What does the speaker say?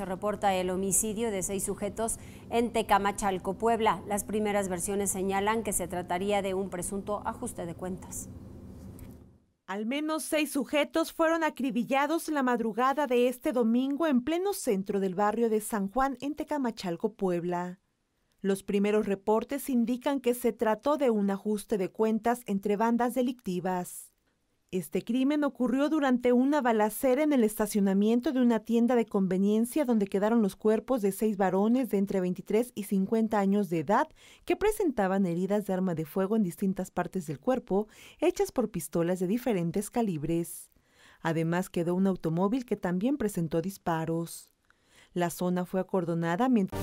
Se reporta el homicidio de seis sujetos en Tecamachalco, Puebla. Las primeras versiones señalan que se trataría de un presunto ajuste de cuentas. Al menos seis sujetos fueron acribillados la madrugada de este domingo en pleno centro del barrio de San Juan en Tecamachalco, Puebla. Los primeros reportes indican que se trató de un ajuste de cuentas entre bandas delictivas. Este crimen ocurrió durante una balacera en el estacionamiento de una tienda de conveniencia donde quedaron los cuerpos de seis varones de entre 23 y 50 años de edad que presentaban heridas de arma de fuego en distintas partes del cuerpo, hechas por pistolas de diferentes calibres. Además quedó un automóvil que también presentó disparos. La zona fue acordonada mientras...